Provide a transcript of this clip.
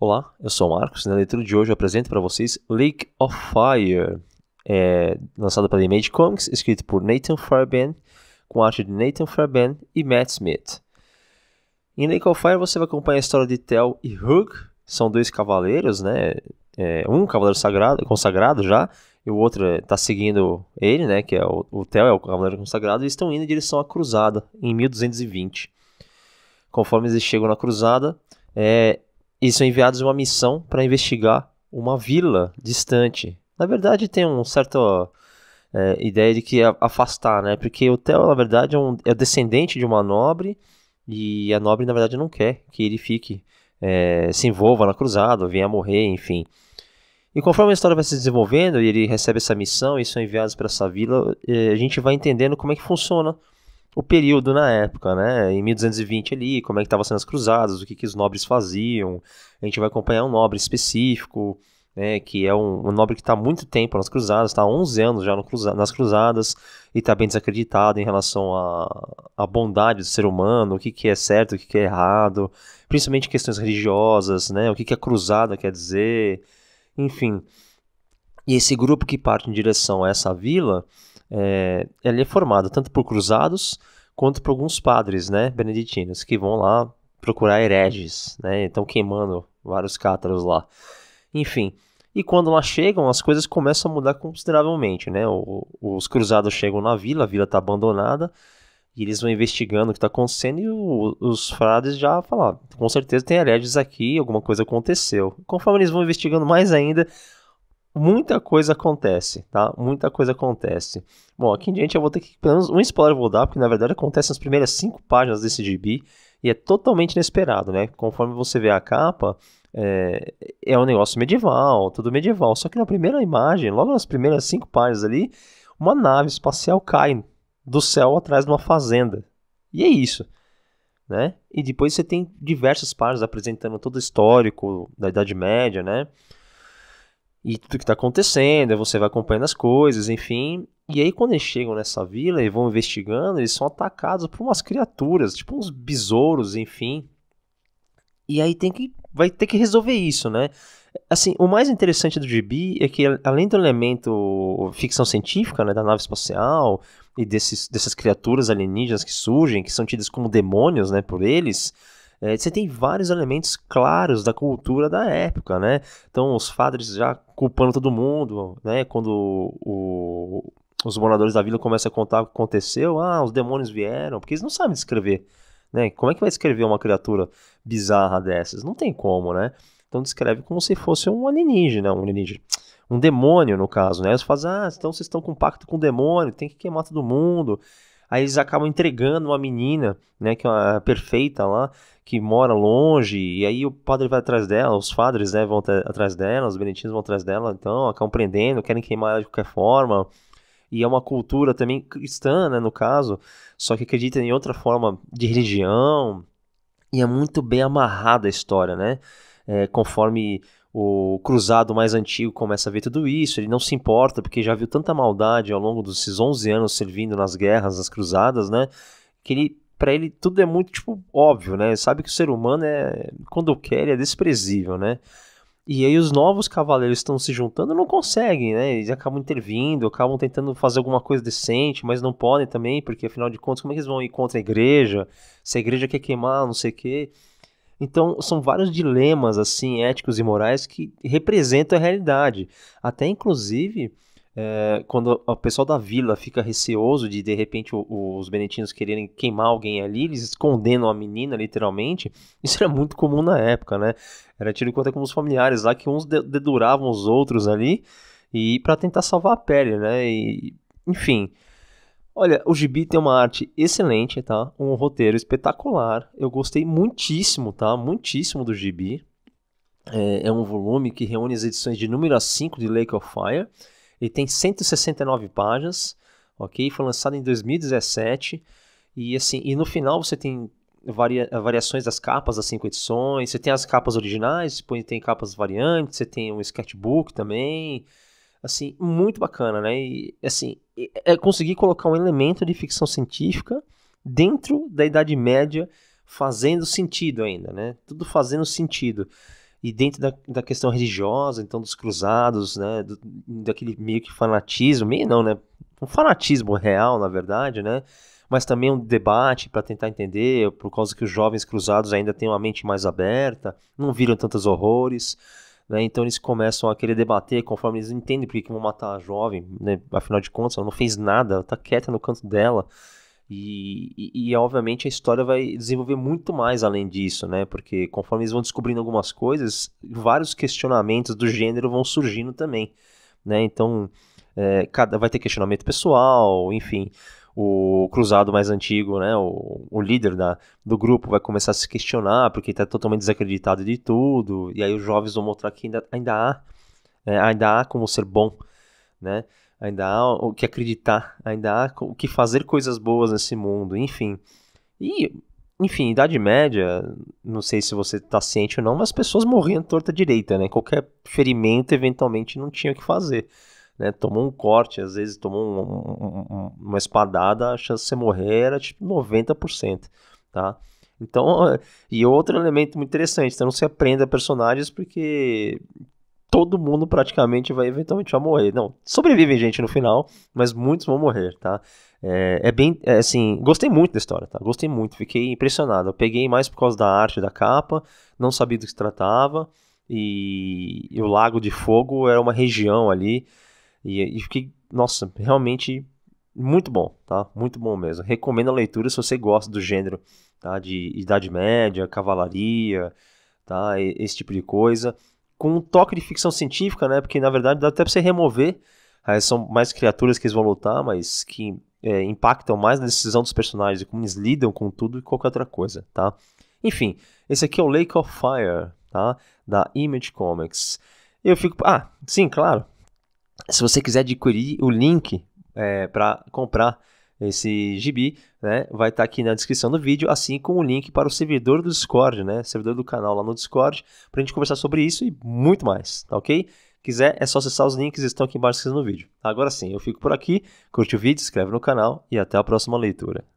Olá, eu sou o Marcos. Na leitura de hoje eu apresento para vocês Lake of Fire, é, lançado pela Image Comics, escrito por Nathan Fairbairn, com arte de Nathan Fairbairn e Matt Smith. Em Lake of Fire você vai acompanhar a história de Tel e Hug, são dois cavaleiros, né? É, um cavaleiro sagrado, consagrado já, e o outro está é, seguindo ele, né? Que é o, o Tel, é o cavaleiro consagrado, e estão indo em direção à cruzada, em 1220. Conforme eles chegam na cruzada, é, e são enviados uma missão para investigar uma vila distante. Na verdade, tem um certo é, ideia de que é afastar, né? Porque o Theo, na verdade, é, um, é descendente de uma nobre e a nobre, na verdade, não quer que ele fique, é, se envolva na cruzada, venha morrer, enfim. E conforme a história vai se desenvolvendo e ele recebe essa missão e são enviados para essa vila, é, a gente vai entendendo como é que funciona o período na época, né? Em 1220 ali, como é que estavam sendo as cruzadas, o que, que os nobres faziam. A gente vai acompanhar um nobre específico, né? Que é um, um nobre que está muito tempo nas cruzadas, está há 11 anos já cruza nas cruzadas e está bem desacreditado em relação à bondade do ser humano, o que, que é certo, o que, que é errado, principalmente questões religiosas, né? O que, que a cruzada quer dizer, enfim. E esse grupo que parte em direção a essa vila é, ele é formado tanto por cruzados quanto por alguns padres, né, beneditinos, que vão lá procurar hereges, né, estão queimando vários cátaros lá. Enfim, e quando lá chegam, as coisas começam a mudar consideravelmente, né, o, os cruzados chegam na vila, a vila está abandonada, e eles vão investigando o que está acontecendo e o, os frades já falam, ah, com certeza tem hereges aqui, alguma coisa aconteceu. Conforme eles vão investigando mais ainda, muita coisa acontece, tá? Muita coisa acontece. Bom, aqui em diante eu vou ter que. Pelo menos um spoiler eu vou dar, porque na verdade acontece nas primeiras cinco páginas desse GB e é totalmente inesperado, né? Conforme você vê a capa, é, é um negócio medieval, tudo medieval. Só que na primeira imagem, logo nas primeiras cinco páginas ali, uma nave espacial cai do céu atrás de uma fazenda. E é isso. Né? E depois você tem diversas páginas apresentando todo o histórico da Idade Média, né? e tudo que está acontecendo, aí você vai acompanhando as coisas, enfim. E aí quando eles chegam nessa vila e vão investigando, eles são atacados por umas criaturas, tipo uns besouros, enfim. E aí tem que vai ter que resolver isso, né? Assim, o mais interessante do GB é que além do elemento ficção científica, né, da nave espacial e desses, dessas criaturas alienígenas que surgem, que são tidas como demônios, né, por eles, é, você tem vários elementos claros da cultura da época, né? Então, os padres já culpando todo mundo, né? Quando o, os moradores da vila começam a contar o que aconteceu, ah, os demônios vieram, porque eles não sabem descrever, né? Como é que vai descrever uma criatura bizarra dessas? Não tem como, né? Então, descreve como se fosse um alienígena, um alienígena um demônio, no caso, né? Eles fazem, ah, então vocês estão com um pacto com o demônio, tem que queimar todo mundo. Aí eles acabam entregando uma menina, né, que é uma é perfeita lá, que mora longe, e aí o padre vai atrás dela, os padres, né, vão atrás dela, os beneditinos vão atrás dela, então acabam prendendo, querem queimar ela de qualquer forma. E é uma cultura também cristã, né, no caso, só que acredita em outra forma de religião. E é muito bem amarrada a história, né? É, conforme o cruzado mais antigo começa a ver tudo isso, ele não se importa porque já viu tanta maldade ao longo desses 11 anos servindo nas guerras, nas cruzadas, né? Que ele para ele tudo é muito tipo óbvio, né? Ele sabe que o ser humano é quando quer ele é desprezível, né? E aí os novos cavaleiros estão se juntando, não conseguem, né? Eles acabam intervindo, acabam tentando fazer alguma coisa decente, mas não podem também, porque afinal de contas, como é que eles vão ir contra a igreja? Se a igreja quer queimar, não sei o quê. Então, são vários dilemas assim éticos e morais que representam a realidade. Até inclusive, é, quando o pessoal da vila fica receoso de de repente o, o, os benetinos quererem queimar alguém ali, eles condenam a menina literalmente. Isso era muito comum na época, né? Era tido em conta como os familiares lá que uns deduravam os outros ali e para tentar salvar a pele, né? E, enfim, Olha, o Gibi tem uma arte excelente, tá? Um roteiro espetacular. Eu gostei muitíssimo, tá? Muitíssimo do Gibi. É, é um volume que reúne as edições de número 5 de Lake of Fire. Ele tem 169 páginas, ok? Foi lançado em 2017. E assim, e no final você tem varia variações das capas das cinco edições. Você tem as capas originais, depois tem capas variantes, você tem um sketchbook também assim, muito bacana, né? E, assim, é conseguir colocar um elemento de ficção científica dentro da Idade Média fazendo sentido ainda, né? Tudo fazendo sentido. E dentro da, da questão religiosa, então, dos cruzados, né? Do, daquele meio que fanatismo, meio não, né? Um fanatismo real, na verdade, né? Mas também um debate para tentar entender, por causa que os jovens cruzados ainda têm uma mente mais aberta, não viram tantos horrores. Né? Então eles começam a querer debater conforme eles entendem por que vão matar a jovem, né? afinal de contas, ela não fez nada, ela tá quieta no canto dela. E, e, e, obviamente a história vai desenvolver muito mais além disso, né? Porque conforme eles vão descobrindo algumas coisas, vários questionamentos do gênero vão surgindo também, né? Então, é, cada vai ter questionamento pessoal, enfim o cruzado mais antigo, né, o, o líder da, do grupo vai começar a se questionar porque está totalmente desacreditado de tudo, e aí os jovens vão mostrar que ainda, ainda há, né, ainda há como ser bom, né, ainda há o que acreditar, ainda há o que fazer coisas boas nesse mundo, enfim. E, enfim, Idade Média, não sei se você está ciente ou não, mas as pessoas morriam torta direita, né, qualquer ferimento eventualmente não tinha o que fazer né? Tomou um corte, às vezes tomou um, um, uma espadada, a chance de você morrer era tipo 90%, tá? Então, e outro elemento muito interessante, então não se aprenda personagens porque todo mundo praticamente vai eventualmente vai morrer. Não, sobrevivem gente no final, mas muitos vão morrer, tá? É, é bem, é, assim, gostei muito da história, tá? Gostei muito, fiquei impressionado. Eu peguei mais por causa da arte da capa, não sabia do que se tratava, e, e o Lago de Fogo era uma região ali e, e fiquei, nossa, realmente muito bom, tá? Muito bom mesmo. Recomendo a leitura se você gosta do gênero, tá? De Idade Média, Cavalaria, tá? Esse tipo de coisa. Com um toque de ficção científica, né? Porque na verdade dá até pra você remover. Aí tá? são mais criaturas que eles vão lutar, mas que é, impactam mais na decisão dos personagens e como eles lidam com tudo e qualquer outra coisa, tá? Enfim, esse aqui é o Lake of Fire, tá? Da Image Comics. Eu fico. Ah, sim, claro. Se você quiser adquirir o link é, para comprar esse gibi, né, vai estar tá aqui na descrição do vídeo, assim como o link para o servidor do Discord, né, servidor do canal lá no Discord, para a gente conversar sobre isso e muito mais, tá ok? Quiser, é só acessar os links que estão aqui embaixo no vídeo. Agora sim, eu fico por aqui, curte o vídeo, se inscreve no canal e até a próxima leitura.